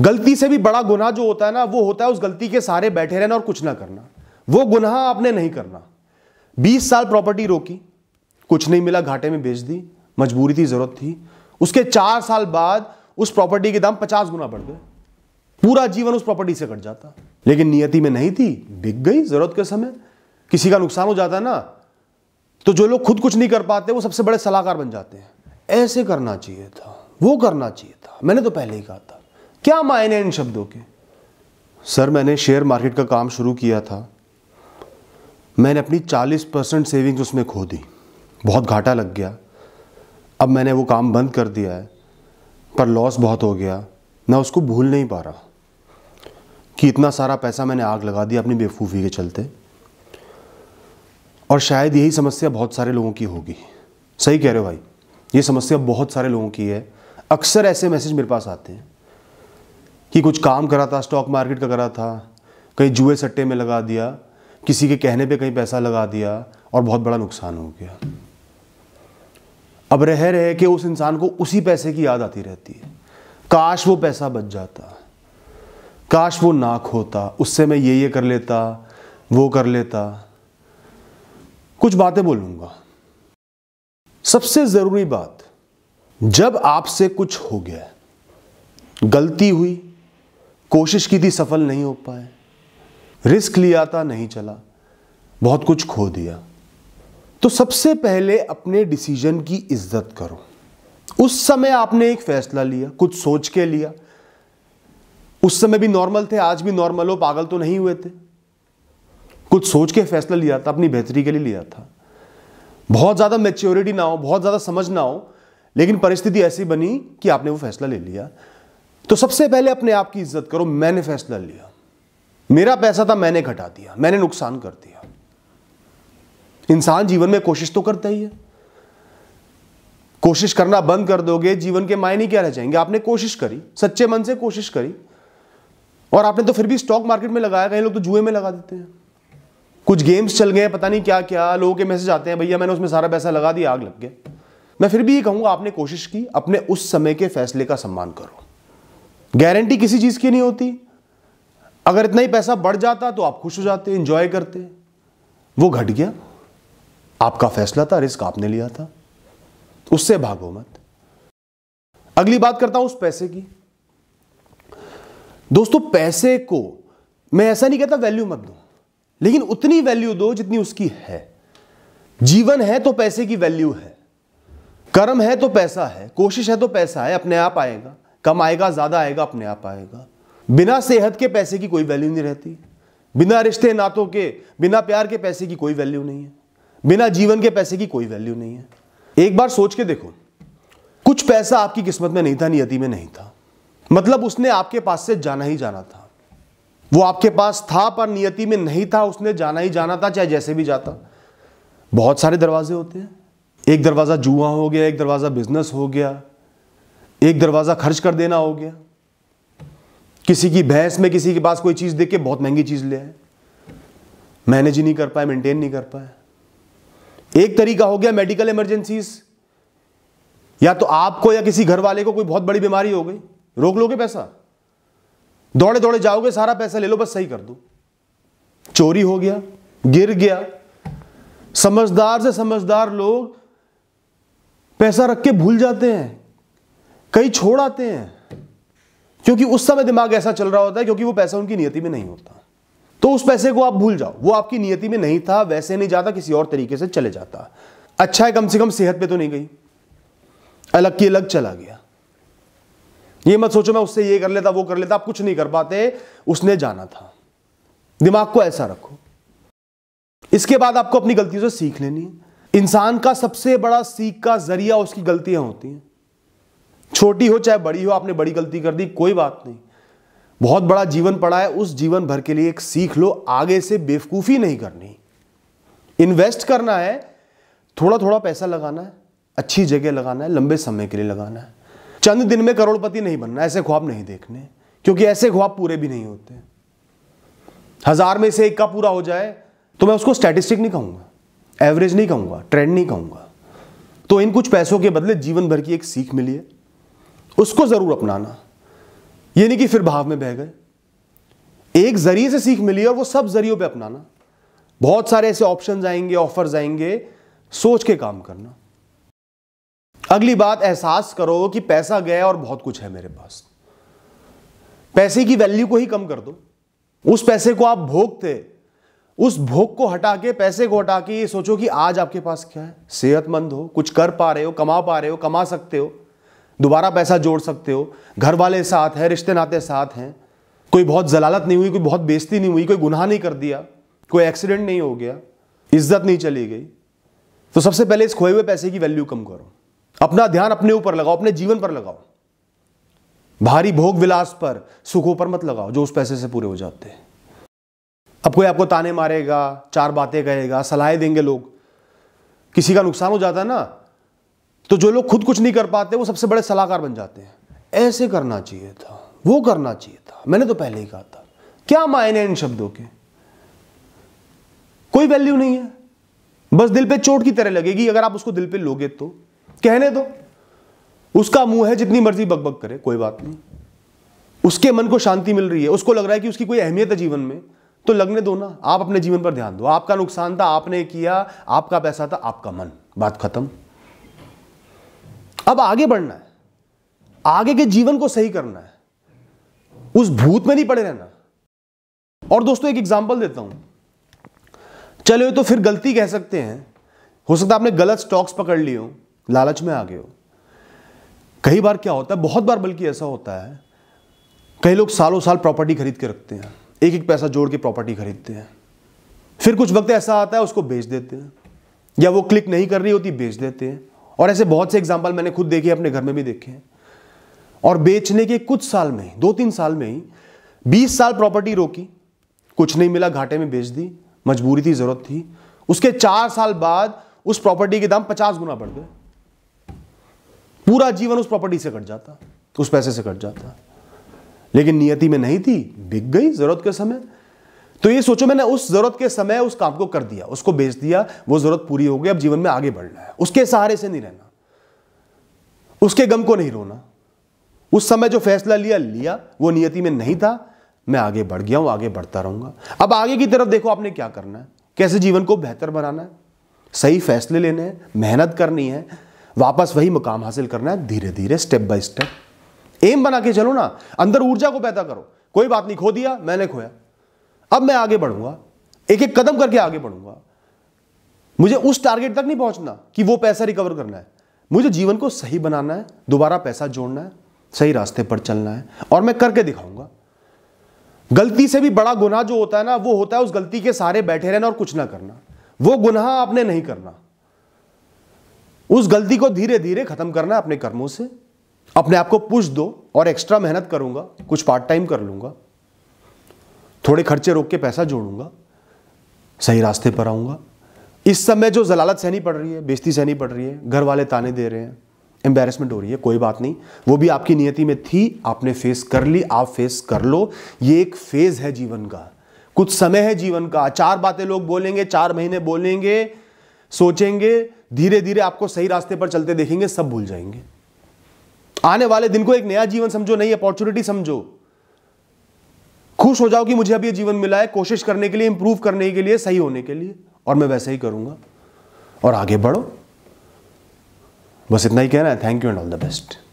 गलती से भी बड़ा गुनाह जो होता है ना वो होता है उस गलती के सारे बैठे रहना और कुछ ना करना वो गुनाह आपने नहीं करना 20 साल प्रॉपर्टी रोकी कुछ नहीं मिला घाटे में बेच दी मजबूरी थी जरूरत थी उसके चार साल बाद उस प्रॉपर्टी के दाम पचास गुना बढ़ गए पूरा जीवन उस प्रॉपर्टी से कट जाता लेकिन नियति में नहीं थी बिक गई जरूरत के समय किसी का नुकसान हो जाता है ना तो जो लोग खुद कुछ नहीं कर पाते वो सबसे बड़े सलाहकार बन जाते हैं ऐसे करना चाहिए था वो करना चाहिए था मैंने तो पहले ही कहा था क्या मायने इन शब्दों के सर मैंने शेयर मार्केट का काम शुरू किया था मैंने अपनी 40 परसेंट सेविंग्स उसमें खो दी बहुत घाटा लग गया अब मैंने वो काम बंद कर दिया है पर लॉस बहुत हो गया मैं उसको भूल नहीं पा रहा कि इतना सारा पैसा मैंने आग लगा दिया अपनी बेवकूफ़ी के चलते और शायद यही समस्या बहुत सारे लोगों की होगी सही कह रहे हो भाई ये समस्या बहुत सारे लोगों की है अक्सर ऐसे मैसेज मेरे पास आते हैं कि कुछ काम करा था स्टॉक मार्केट का करा था कहीं जुए सट्टे में लगा दिया किसी के कहने पे कहीं पैसा लगा दिया और बहुत बड़ा नुकसान हो गया अब रह रहे कि उस इंसान को उसी पैसे की याद आती रहती है काश वो पैसा बच जाता काश वो नाक होता उससे मैं ये ये कर लेता वो कर लेता कुछ बातें बोलूंगा सबसे ज़रूरी बात जब आपसे कुछ हो गया गलती हुई कोशिश की थी सफल नहीं हो पाए रिस्क लिया था नहीं चला बहुत कुछ खो दिया तो सबसे पहले अपने डिसीजन की इज्जत करो उस समय आपने एक फैसला लिया कुछ सोच के लिया उस समय भी नॉर्मल थे आज भी नॉर्मल हो पागल तो नहीं हुए थे कुछ सोच के फैसला लिया था अपनी बेहतरी के लिए लिया था बहुत ज़्यादा मेच्योरिटी ना हो बहुत ज़्यादा समझ ना हो लेकिन परिस्थिति ऐसी बनी कि आपने वो फैसला ले लिया तो सबसे पहले अपने आप की इज्जत करो मैंने फैसला लिया मेरा पैसा था मैंने घटा दिया मैंने नुकसान कर दिया इंसान जीवन में कोशिश तो करता ही है कोशिश करना बंद कर दोगे जीवन के मायने क्या रह जाएंगे आपने कोशिश करी सच्चे मन से कोशिश करी और आपने तो फिर भी स्टॉक मार्केट में लगाया कहीं लोग तो जुए में लगा देते हैं कुछ गेम्स चल गए पता नहीं क्या क्या लोगों के मैसेज आते हैं भैया मैंने उसमें सारा पैसा लगा दिया आग लग गया मैं फिर भी ये कहूंगा आपने कोशिश की अपने उस समय के फैसले का सम्मान करो गारंटी किसी चीज़ की नहीं होती अगर इतना ही पैसा बढ़ जाता तो आप खुश हो जाते इंजॉय करते वो घट गया आपका फैसला था रिस्क आपने लिया था उससे भागो मत अगली बात करता हूं उस पैसे की दोस्तों पैसे को मैं ऐसा नहीं कहता वैल्यू मत दो लेकिन उतनी वैल्यू दो जितनी उसकी है जीवन है तो पैसे की वैल्यू है कर्म है तो पैसा है कोशिश है तो पैसा है अपने आप आएगा कम आएगा ज़्यादा आएगा अपने आप आएगा बिना सेहत के पैसे की कोई वैल्यू नहीं रहती बिना रिश्ते नातों के बिना प्यार के पैसे की कोई वैल्यू नहीं है बिना जीवन के पैसे की कोई वैल्यू नहीं है एक बार सोच के देखो कुछ पैसा आपकी किस्मत में नहीं था नियति में नहीं था मतलब उसने आपके पास से जाना ही जाना था वो आपके पास था पर नियति में नहीं था उसने जाना ही जाना था चाहे जैसे भी जाता बहुत सारे दरवाजे होते हैं एक दरवाज़ा जुआ हो गया एक दरवाज़ा बिजनेस हो गया एक दरवाज़ा खर्च कर देना हो गया किसी की भैंस में किसी के पास कोई चीज़ देख के बहुत महंगी चीज़ ले आए मैनेज ही नहीं कर पाए मेंटेन नहीं कर पाए एक तरीका हो गया मेडिकल इमरजेंसीज या तो आपको या किसी घर वाले को कोई बहुत बड़ी बीमारी हो गई रोक लोगे पैसा दौड़े दौड़े जाओगे सारा पैसा ले लो बस सही कर दो चोरी हो गया गिर गया समझदार से समझदार लोग पैसा रख के भूल जाते हैं कई छोड़ आते हैं क्योंकि उस समय दिमाग ऐसा चल रहा होता है क्योंकि वो पैसा उनकी नियति में नहीं होता तो उस पैसे को आप भूल जाओ वो आपकी नियति में नहीं था वैसे नहीं जाता किसी और तरीके से चले जाता अच्छा है कम से कम सेहत पे तो नहीं गई अलग की अलग चला गया ये मत सोचो मैं उससे ये कर लेता वो कर लेता आप कुछ नहीं कर पाते उसने जाना था दिमाग को ऐसा रखो इसके बाद आपको अपनी गलतियों से सीख लेनी इंसान का सबसे बड़ा सीख का जरिया उसकी गलतियां होती हैं छोटी हो चाहे बड़ी हो आपने बड़ी गलती कर दी कोई बात नहीं बहुत बड़ा जीवन पड़ा है उस जीवन भर के लिए एक सीख लो आगे से बेवकूफ़ी नहीं करनी इन्वेस्ट करना है थोड़ा थोड़ा पैसा लगाना है अच्छी जगह लगाना है लंबे समय के लिए लगाना है चंद दिन में करोड़पति नहीं बनना ऐसे ख्वाब नहीं देखने क्योंकि ऐसे ख्वाब पूरे भी नहीं होते हजार में से एक का पूरा हो जाए तो मैं उसको स्टैटिस्टिक नहीं कहूंगा एवरेज नहीं कहूंगा ट्रेंड नहीं कहूंगा तो इन कुछ पैसों के बदले जीवन भर की एक सीख मिली है उसको ज़रूर अपनाना ये नहीं कि फिर भाव में बह गए एक जरिए से सीख मिली और वो सब जरियों पे अपनाना बहुत सारे ऐसे ऑप्शंस आएंगे ऑफर्स आएंगे सोच के काम करना अगली बात एहसास करो कि पैसा गया और बहुत कुछ है मेरे पास पैसे की वैल्यू को ही कम कर दो उस पैसे को आप भोगते उस भोग को हटा के पैसे को हटा के ये सोचो कि आज आपके पास क्या है सेहतमंद हो कुछ कर पा रहे हो कमा पा रहे हो कमा सकते हो दोबारा पैसा जोड़ सकते हो घर वाले साथ हैं रिश्ते नाते साथ हैं कोई बहुत जलालत नहीं हुई कोई बहुत बेइज्जती नहीं हुई कोई गुनाह नहीं कर दिया कोई एक्सीडेंट नहीं हो गया इज्जत नहीं चली गई तो सबसे पहले इस खोए हुए पैसे की वैल्यू कम करो अपना ध्यान अपने ऊपर लगाओ अपने जीवन पर लगाओ भारी भोग विलास पर सुखों पर मत लगाओ जो उस पैसे से पूरे हो जाते हैं अब कोई आपको ताने मारेगा चार बातें कहेगा सलाहें देंगे लोग किसी का नुकसान हो जाता है ना तो जो लोग खुद कुछ नहीं कर पाते वो सबसे बड़े सलाहकार बन जाते हैं ऐसे करना चाहिए था वो करना चाहिए था मैंने तो पहले ही कहा था क्या मायने इन शब्दों के कोई वैल्यू नहीं है बस दिल पे चोट की तरह लगेगी अगर आप उसको दिल पे लोगे तो कहने दो उसका मुंह है जितनी मर्जी बकबक करे कोई बात नहीं उसके मन को शांति मिल रही है उसको लग रहा है कि उसकी कोई अहमियत है जीवन में तो लगने दो ना आप अपने जीवन पर ध्यान दो आपका नुकसान था आपने किया आपका पैसा था आपका मन बात खत्म अब आगे बढ़ना है आगे के जीवन को सही करना है उस भूत में नहीं पड़े रहना और दोस्तों एक एग्जाम्पल देता हूं चलो तो फिर गलती कह सकते हैं हो सकता है आपने गलत स्टॉक्स पकड़ लिए हो लालच में आ गए हो कई बार क्या होता है बहुत बार बल्कि ऐसा होता है कई लोग सालों साल प्रॉपर्टी खरीद के रखते हैं एक एक पैसा जोड़ के प्रॉपर्टी खरीदते हैं फिर कुछ वक्त ऐसा आता है उसको बेच देते हैं या वो क्लिक नहीं कर रही होती बेच देते हैं और ऐसे बहुत से एग्जाम्पल मैंने खुद देखे अपने घर में भी देखे हैं और बेचने के कुछ साल में दो तीन साल में ही बीस साल प्रॉपर्टी रोकी कुछ नहीं मिला घाटे में बेच दी मजबूरी थी जरूरत थी उसके चार साल बाद उस प्रॉपर्टी के दाम पचास गुना बढ़ गए पूरा जीवन उस प्रॉपर्टी से कट जाता उस पैसे से कट जाता लेकिन नियति में नहीं थी बिक गई जरूरत के समय तो ये सोचो मैंने उस जरूरत के समय उस काम को कर दिया उसको बेच दिया वो जरूरत पूरी हो गई अब जीवन में आगे बढ़ना है उसके सहारे से नहीं रहना उसके गम को नहीं रोना उस समय जो फैसला लिया लिया वो नियति में नहीं था मैं आगे बढ़ गया हूं आगे बढ़ता रहूंगा अब आगे की तरफ देखो आपने क्या करना है कैसे जीवन को बेहतर बनाना है सही फैसले लेने हैं मेहनत करनी है वापस वही मुकाम हासिल करना है धीरे धीरे स्टेप बाय स्टेप एम बना के चलो ना अंदर ऊर्जा को पैदा करो कोई बात नहीं खो दिया मैंने खोया अब मैं आगे बढ़ूंगा एक एक कदम करके आगे बढ़ूंगा मुझे उस टारगेट तक नहीं पहुंचना कि वो पैसा रिकवर करना है मुझे जीवन को सही बनाना है दोबारा पैसा जोड़ना है सही रास्ते पर चलना है और मैं करके दिखाऊंगा गलती से भी बड़ा गुनाह जो होता है ना वो होता है उस गलती के सारे बैठे रहना और कुछ ना करना वो गुनाह आपने नहीं करना उस गलती को धीरे धीरे खत्म करना अपने कर्मों से अपने आप को पुश दो और एक्स्ट्रा मेहनत करूंगा कुछ पार्ट टाइम कर लूंगा थोड़े खर्चे रोक के पैसा जोड़ूंगा सही रास्ते पर आऊंगा इस समय जो जलालत सहनी पड़ रही है बेजती सहनी पड़ रही है घर वाले ताने दे रहे हैं एम्बेरसमेंट हो रही है कोई बात नहीं वो भी आपकी नियति में थी आपने फेस कर ली आप फेस कर लो ये एक फेज़ है जीवन का कुछ समय है जीवन का चार बातें लोग बोलेंगे चार महीने बोलेंगे सोचेंगे धीरे धीरे आपको सही रास्ते पर चलते देखेंगे सब भूल जाएंगे आने वाले दिन को एक नया जीवन समझो नई अपॉर्चुनिटी समझो खुश हो जाओ कि मुझे अब ये जीवन मिला है कोशिश करने के लिए इंप्रूव करने के लिए सही होने के लिए और मैं वैसा ही करूंगा और आगे बढ़ो बस इतना ही कहना है thank you and all the best